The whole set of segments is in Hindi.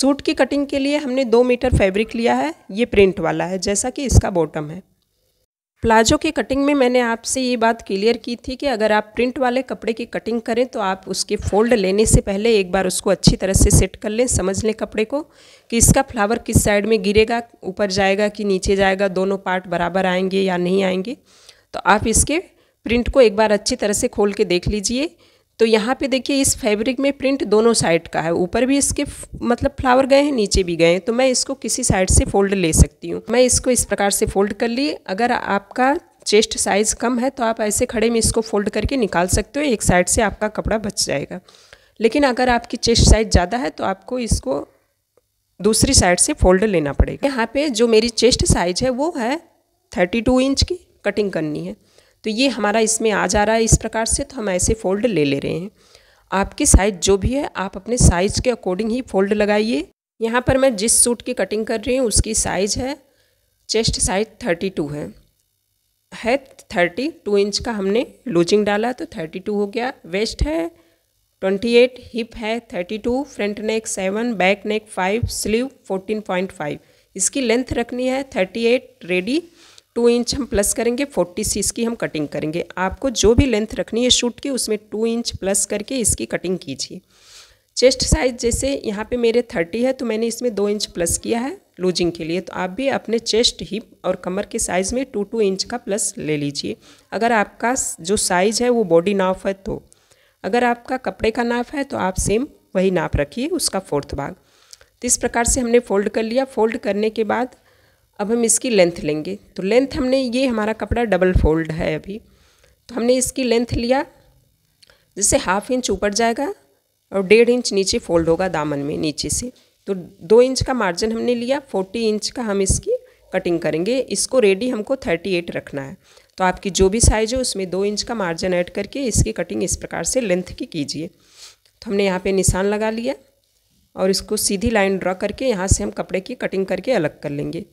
सूट की कटिंग के लिए हमने दो मीटर फैब्रिक लिया है ये प्रिंट वाला है जैसा कि इसका बॉटम है प्लाजो की कटिंग में मैंने आपसे ये बात क्लियर की थी कि अगर आप प्रिंट वाले कपड़े की कटिंग करें तो आप उसके फोल्ड लेने से पहले एक बार उसको अच्छी तरह से सेट कर लें समझ लें कपड़े को कि इसका फ्लावर किस साइड में गिरेगा ऊपर जाएगा कि नीचे जाएगा दोनों पार्ट बराबर आएंगे या नहीं आएंगे तो आप इसके प्रिंट को एक बार अच्छी तरह से खोल के देख लीजिए तो यहाँ पे देखिए इस फैब्रिक में प्रिंट दोनों साइड का है ऊपर भी इसके मतलब फ्लावर गए हैं नीचे भी गए हैं तो मैं इसको किसी साइड से फोल्ड ले सकती हूँ मैं इसको इस प्रकार से फोल्ड कर ली अगर आपका चेस्ट साइज कम है तो आप ऐसे खड़े में इसको फोल्ड करके निकाल सकते हो एक साइड से आपका कपड़ा बच जाएगा लेकिन अगर आपकी चेस्ट साइज ज़्यादा है तो आपको इसको दूसरी साइड से फोल्ड लेना पड़ेगा यहाँ पे जो मेरी चेस्ट साइज है वो है थर्टी टू इंच की कटिंग करनी है तो ये हमारा इसमें आ जा रहा है इस प्रकार से तो हम ऐसे फोल्ड ले ले रहे हैं आपकी साइज जो भी है आप अपने साइज के अकॉर्डिंग ही फोल्ड लगाइए यहाँ पर मैं जिस सूट की कटिंग कर रही हूँ उसकी साइज है चेस्ट साइज थर्टी टू है है थर्टी टू इंच का हमने लूजिंग डाला तो थर्टी टू हो गया वेस्ट है ट्वेंटी एट हिप है thirty two front neck seven back neck five sleeve fourteen point five इसकी लेंथ रखनी है thirty eight ready two inch हम प्लस करेंगे फोर्टी सी इसकी हम कटिंग करेंगे आपको जो भी लेंथ रखनी है शूट की उसमें टू इंच प्लस करके इसकी कटिंग कीजिए चेस्ट साइज जैसे यहाँ पे मेरे थर्टी है तो मैंने इसमें दो इंच प्लस किया है लूजिंग के लिए तो आप भी अपने चेस्ट हिप और कमर के साइज़ में टू टू इंच का प्लस ले लीजिए अगर आपका जो साइज़ है वो बॉडी नाफ है तो अगर आपका कपड़े का नाप है तो आप सेम वही नाप रखिए उसका फोर्थ भाग तो इस प्रकार से हमने फोल्ड कर लिया फोल्ड करने के बाद अब हम इसकी लेंथ लेंगे तो लेंथ हमने ये हमारा कपड़ा डबल फोल्ड है अभी तो हमने इसकी लेंथ लिया जैसे हाफ इंच ऊपर जाएगा और डेढ़ इंच नीचे फोल्ड होगा दामन में नीचे से तो दो इंच का मार्जिन हमने लिया फोर्टी इंच का हम इसकी कटिंग करेंगे इसको रेडी हमको थर्टी एट रखना है तो आपकी जो भी साइज़ है उसमें दो इंच का मार्जिन ऐड करके इसकी कटिंग इस प्रकार से लेंथ की कीजिए तो हमने यहाँ पे निशान लगा लिया और इसको सीधी लाइन ड्रॉ करके यहाँ से हम कपड़े की कटिंग करके अलग कर लेंगे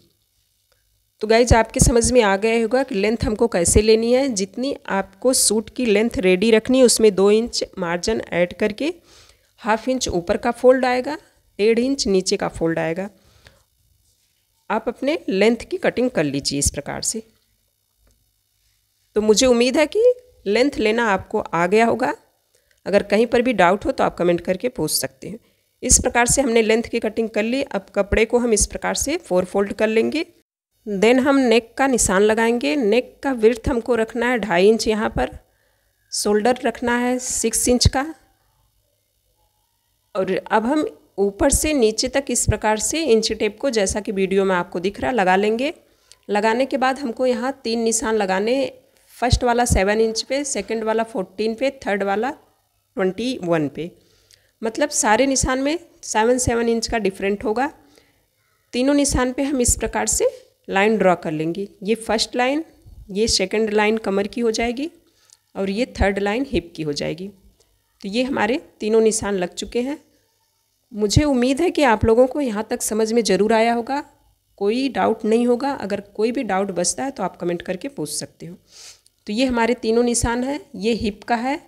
तो गाइज आपके समझ में आ गया होगा कि लेंथ हमको कैसे लेनी है जितनी आपको सूट की लेंथ रेडी रखनी है उसमें दो इंच मार्जिन ऐड करके हाफ इंच ऊपर का फोल्ड आएगा डेढ़ इंच नीचे का फोल्ड आएगा आप अपने लेंथ की कटिंग कर लीजिए इस प्रकार से तो मुझे उम्मीद है कि लेंथ लेना आपको आ गया होगा अगर कहीं पर भी डाउट हो तो आप कमेंट करके पूछ सकते हैं इस प्रकार से हमने लेंथ की कटिंग कर ली अब कपड़े को हम इस प्रकार से फोर फोल्ड कर लेंगे देन हम नेक का निशान लगाएंगे नेक का विर्थ हमको रखना है ढाई इंच यहाँ पर शोल्डर रखना है सिक्स इंच का और अब हम ऊपर से नीचे तक इस प्रकार से इंच टेप को जैसा कि वीडियो में आपको दिख रहा लगा लेंगे लगाने के बाद हमको यहाँ तीन निशान लगाने फर्स्ट वाला सेवन इंच पे सेकंड वाला फोर्टीन पे थर्ड वाला ट्वेंटी वन पे मतलब सारे निशान में सेवन सेवन इंच का डिफरेंट होगा तीनों निशान पे हम इस प्रकार से लाइन ड्रॉ कर लेंगे ये फर्स्ट लाइन ये सेकंड लाइन कमर की हो जाएगी और ये थर्ड लाइन हिप की हो जाएगी तो ये हमारे तीनों निशान लग चुके हैं मुझे उम्मीद है कि आप लोगों को यहाँ तक समझ में ज़रूर आया होगा कोई डाउट नहीं होगा अगर कोई भी डाउट बचता है तो आप कमेंट करके पूछ सकते हो तो ये हमारे तीनों निशान हैं ये हिप का है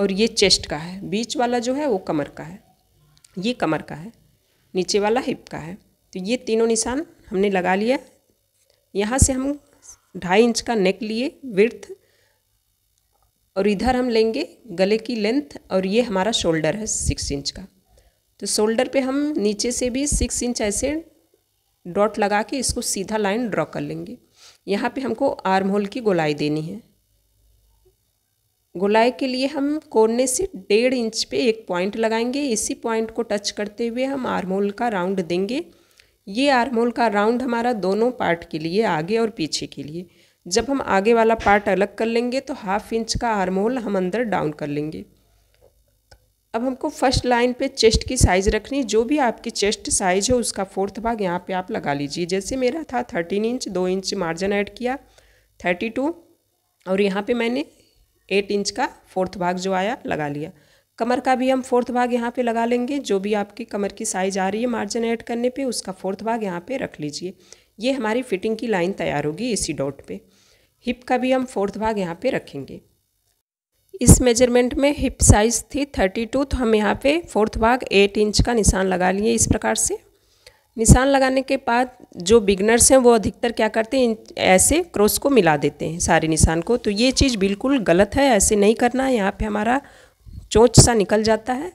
और ये चेस्ट का है बीच वाला जो है वो कमर का है ये कमर का है नीचे वाला हिप का है तो ये तीनों निशान हमने लगा लिया यहाँ से हम ढाई इंच का नेक लिए विर्थ और इधर हम लेंगे गले की लेंथ और ये हमारा शोल्डर है सिक्स इंच का तो शोल्डर पे हम नीचे से भी सिक्स इंच ऐसे डॉट लगा के इसको सीधा लाइन ड्रॉ कर लेंगे यहाँ पे हमको आर्म होल की गोलाई देनी है गोलाई के लिए हम कोने से डेढ़ इंच पे एक पॉइंट लगाएंगे इसी पॉइंट को टच करते हुए हम आर्म होल का राउंड देंगे ये आर्मोल का राउंड हमारा दोनों पार्ट के लिए आगे और पीछे के लिए जब हम आगे वाला पार्ट अलग कर लेंगे तो हाफ इंच का आर्मोल हम अंदर डाउन कर लेंगे अब हमको फर्स्ट लाइन पे चेस्ट की साइज़ रखनी जो भी आपकी चेस्ट साइज़ हो उसका फोर्थ भाग यहाँ पे आप लगा लीजिए जैसे मेरा था थर्टीन इंच दो इंच मार्जिन ऐड किया थर्टी टू और यहाँ पे मैंने एट इंच का फोर्थ भाग जो आया लगा लिया कमर का भी हम फोर्थ भाग यहाँ पे लगा लेंगे जो भी आपकी कमर की साइज आ रही है मार्जिन ऐड करने पे उसका फोर्थ भाग यहाँ पे रख लीजिए ये हमारी फिटिंग की लाइन तैयार होगी इसी डॉट पे हिप का भी हम फोर्थ भाग यहाँ पे रखेंगे इस मेजरमेंट में हिप साइज़ थी थर्टी टू तो हम यहाँ पे फोर्थ भाग एट इंच का निशान लगा लिए इस प्रकार से निशान लगाने के बाद जो बिगनर्स हैं वो अधिकतर क्या करते हैं ऐसे क्रॉस को मिला देते हैं सारे निशान को तो ये चीज़ बिल्कुल गलत है ऐसे नहीं करना है यहाँ पे हमारा चोच सा निकल जाता है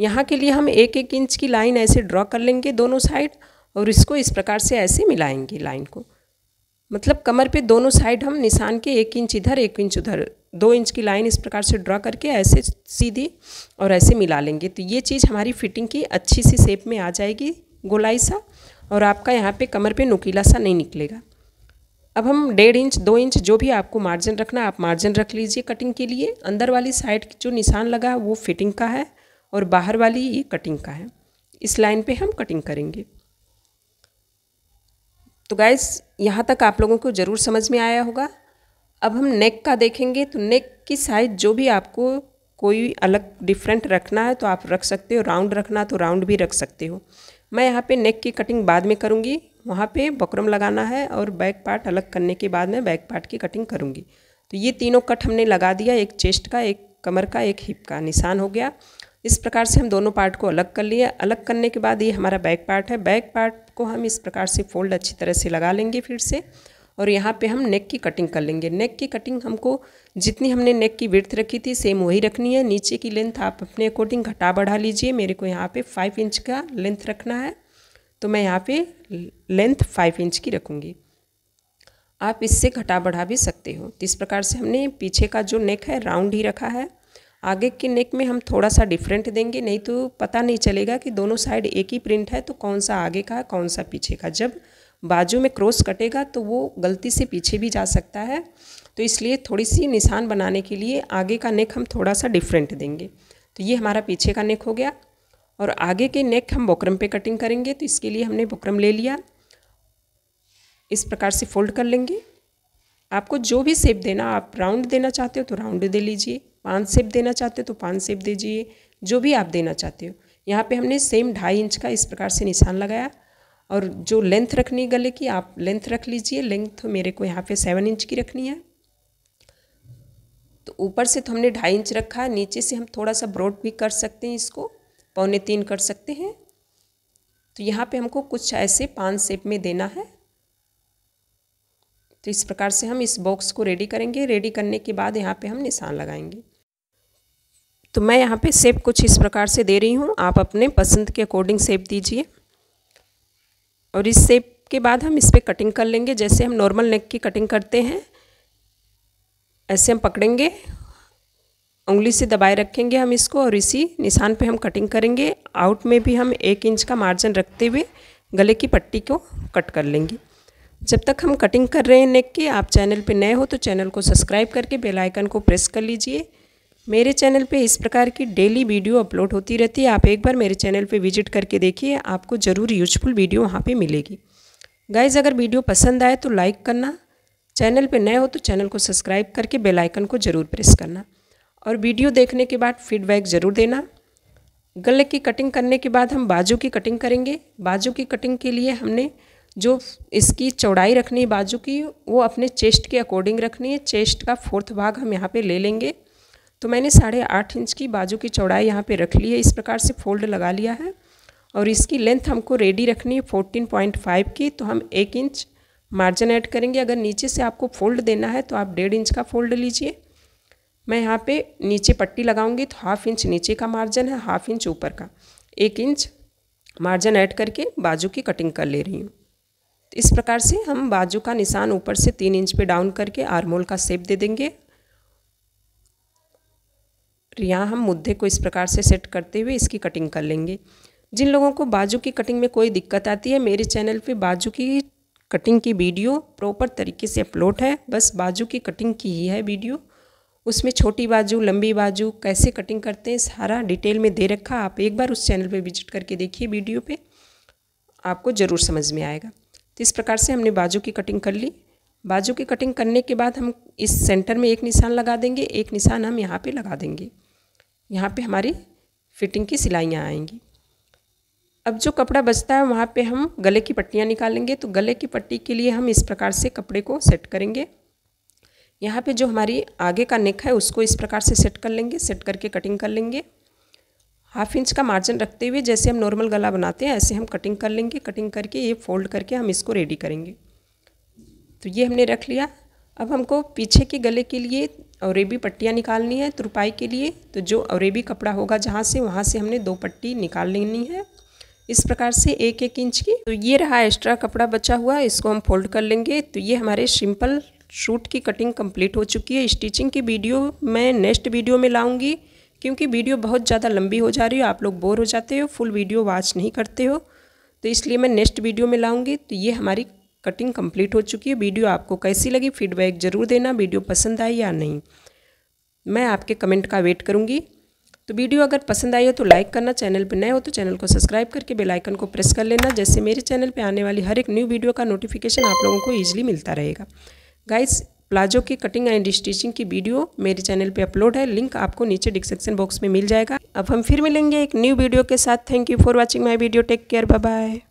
यहाँ के लिए हम एक एक इंच की लाइन ऐसे ड्रॉ कर लेंगे दोनों साइड और इसको इस प्रकार से ऐसे मिलाएंगे लाइन को मतलब कमर पे दोनों साइड हम निशान के एक इंच इधर एक इंच उधर दो इंच की लाइन इस प्रकार से ड्रॉ करके ऐसे सीधी और ऐसे मिला लेंगे तो ये चीज़ हमारी फिटिंग की अच्छी सी शेप में आ जाएगी गोलाई सा और आपका यहाँ पे कमर पे नुकीला सा नहीं निकलेगा अब हम डेढ़ इंच दो इंच जो भी आपको मार्जिन रखना आप मार्जिन रख लीजिए कटिंग के लिए अंदर वाली साइड जो निशान लगा है वो फिटिंग का है और बाहर वाली ये कटिंग का है इस लाइन पे हम कटिंग करेंगे तो गाइस यहाँ तक आप लोगों को ज़रूर समझ में आया होगा अब हम नेक का देखेंगे तो नेक की साइज जो भी आपको कोई अलग डिफरेंट रखना है तो आप रख सकते हो राउंड रखना तो राउंड भी रख सकते हो मैं यहाँ पे नेक की कटिंग बाद में करूँगी वहाँ पे बकरम लगाना है और बैक पार्ट अलग करने के बाद मैं बैक पार्ट की कटिंग करूँगी तो ये तीनों कट हमने लगा दिया एक चेस्ट का एक कमर का एक हिप का निशान हो गया इस प्रकार से हम दोनों पार्ट को अलग कर लिए अलग करने के बाद ये हमारा बैक पार्ट है बैक पार्ट को हम इस प्रकार से फोल्ड अच्छी तरह से लगा लेंगे फिर से और यहाँ पे हम नेक की कटिंग कर लेंगे नेक की कटिंग हमको जितनी हमने नेक की विर्थ रखी थी सेम वही रखनी है नीचे की लेंथ आप अपने अकॉर्डिंग घटा बढ़ा लीजिए मेरे को यहाँ पे फाइव इंच का लेंथ रखना है तो मैं यहाँ पे लेंथ फाइव इंच की रखूँगी आप इससे घटा बढ़ा भी सकते हो तो इस प्रकार से हमने पीछे का जो नेक है राउंड ही रखा है आगे के नेक में हम थोड़ा सा डिफरेंट देंगे नहीं तो पता नहीं चलेगा कि दोनों साइड एक ही प्रिंट है तो कौन सा आगे का है कौन सा पीछे का जब बाजू में क्रॉस कटेगा तो वो गलती से पीछे भी जा सकता है तो इसलिए थोड़ी सी निशान बनाने के लिए आगे का नेक हम थोड़ा सा डिफरेंट देंगे तो ये हमारा पीछे का नेक हो गया और आगे के नेक हम बकरम पे कटिंग करेंगे तो इसके लिए हमने बकरम ले लिया इस प्रकार से फोल्ड कर लेंगे आपको जो भी सेप देना आप राउंड देना चाहते हो तो राउंड दे लीजिए पाँच सेप देना चाहते हो तो पाँच सेप दीजिए जो भी आप देना चाहते हो यहाँ पे हमने सेम ढाई इंच का इस प्रकार से निशान लगाया और जो लेंथ रखनी गले की आप लेंथ रख लीजिए लेंथ मेरे को यहाँ पे सेवन इंच की रखनी है तो ऊपर से तो हमने ढाई इंच रखा नीचे से हम थोड़ा सा ब्रॉड भी कर सकते हैं इसको पौने तीन कर सकते हैं तो यहाँ पे हमको कुछ ऐसे पान सेप में देना है तो इस प्रकार से हम इस बॉक्स को रेडी करेंगे रेडी करने के बाद यहाँ पे हम निशान लगाएंगे तो मैं यहाँ पे सेप कुछ इस प्रकार से दे रही हूँ आप अपने पसंद के अकॉर्डिंग सेप दीजिए और इस सेप के बाद हम इस पर कटिंग कर लेंगे जैसे हम नॉर्मल नेक की कटिंग करते हैं ऐसे हम पकड़ेंगे उंगली से दबाए रखेंगे हम इसको और इसी निशान पे हम कटिंग करेंगे आउट में भी हम एक इंच का मार्जिन रखते हुए गले की पट्टी को कट कर लेंगे जब तक हम कटिंग कर रहे हैं नेक के आप चैनल पे नए हो तो चैनल को सब्सक्राइब करके बेल आइकन को प्रेस कर लीजिए मेरे चैनल पे इस प्रकार की डेली वीडियो अपलोड होती रहती है आप एक बार मेरे चैनल पे विजिट करके देखिए आपको ज़रूर यूजफुल वीडियो वहाँ पे मिलेगी गाइज अगर वीडियो पसंद आए तो लाइक करना चैनल पे नए हो तो चैनल को सब्सक्राइब करके बेलाइकन को ज़रूर प्रेस करना और वीडियो देखने के बाद फीडबैक ज़रूर देना गले की कटिंग करने के बाद हम बाजू की कटिंग करेंगे बाजू की कटिंग के लिए हमने जो इसकी चौड़ाई रखनी है बाजू की वो अपने चेस्ट के अकॉर्डिंग रखनी है चेस्ट का फोर्थ भाग हम यहाँ पे ले लेंगे तो मैंने साढ़े आठ इंच की बाजू की चौड़ाई यहाँ पे रख ली है इस प्रकार से फोल्ड लगा लिया है और इसकी लेंथ हमको रेडी रखनी है फोर्टीन पॉइंट फाइव की तो हम एक इंच मार्जिन ऐड करेंगे अगर नीचे से आपको फोल्ड देना है तो आप डेढ़ इंच का फोल्ड लीजिए मैं यहाँ पे नीचे पट्टी लगाऊंगी तो हाफ इंच नीचे का मार्जिन है हाफ इंच ऊपर का एक इंच मार्जिन ऐड करके बाजू की कटिंग कर ले रही हूँ तो इस प्रकार से हम बाजू का निशान ऊपर से तीन इंच पे डाउन करके आरमोल का सेप दे देंगे यहाँ हम मुद्दे को इस प्रकार से सेट करते हुए इसकी कटिंग कर लेंगे जिन लोगों को बाजू की कटिंग में कोई दिक्कत आती है मेरे चैनल पे बाजू की कटिंग की वीडियो प्रॉपर तरीके से अपलोड है बस बाजू की कटिंग की ही है वीडियो उसमें छोटी बाजू लंबी बाजू कैसे कटिंग करते हैं सारा डिटेल में दे रखा आप एक बार उस चैनल पे विजिट करके देखिए वीडियो पे आपको ज़रूर समझ में आएगा तो इस प्रकार से हमने बाजू की कटिंग कर ली बाजू की कटिंग करने के बाद हम इस सेंटर में एक निशान लगा देंगे एक निशान हम यहाँ पर लगा देंगे यहाँ पर हमारी फिटिंग की सिलाइयाँ आएँगी अब जो कपड़ा बचता है वहाँ पे हम गले की पट्टियाँ निकालेंगे तो गले की पट्टी के लिए हम इस प्रकार से कपड़े को सेट करेंगे यहाँ पे जो हमारी आगे का नेक है उसको इस प्रकार से सेट कर लेंगे सेट करके कटिंग कर लेंगे हाफ इंच का मार्जिन रखते हुए जैसे हम नॉर्मल गला बनाते हैं ऐसे हम कटिंग कर लेंगे कटिंग करके ये फोल्ड करके हम इसको रेडी करेंगे तो ये हमने रख लिया अब हमको पीछे के गले के लिए अरेबी पट्टियाँ निकालनी है तुरपाई के लिए तो जो अरेबी कपड़ा होगा जहाँ से वहाँ से हमने दो पट्टी निकाल लेनी है इस प्रकार से एक एक इंच की तो ये रहा एक्स्ट्रा कपड़ा बचा हुआ इसको हम फोल्ड कर लेंगे तो ये हमारे सिंपल सूट की कटिंग कंप्लीट हो चुकी है स्टिचिंग की वीडियो मैं नेक्स्ट वीडियो में लाऊंगी क्योंकि वीडियो बहुत ज़्यादा लंबी हो जा रही है आप लोग बोर हो जाते हो फुल वीडियो वॉच नहीं करते हो तो इसलिए मैं नेक्स्ट वीडियो में लाऊंगी तो ये हमारी कटिंग कंप्लीट हो चुकी है वीडियो आपको कैसी लगी फीडबैक ज़रूर देना वीडियो पसंद आई या नहीं मैं आपके कमेंट का वेट करूँगी तो वीडियो अगर पसंद आई हो तो लाइक करना चैनल पर नए हो तो चैनल को सब्सक्राइब करके बेल आइकन को प्रेस कर लेना जैसे मेरे चैनल पे आने वाली हर एक न्यू वीडियो का नोटिफिकेशन आप लोगों को ईजिली मिलता रहेगा गाइस प्लाजो की कटिंग एंड स्टिचिंग की वीडियो मेरे चैनल पे अपलोड है लिंक आपको नीचे डिस्क्रिप्शन बॉक्स में मिल जाएगा अब हम फिर मिलेंगे एक न्यू वीडियो के साथ thank you for watching my video take care bye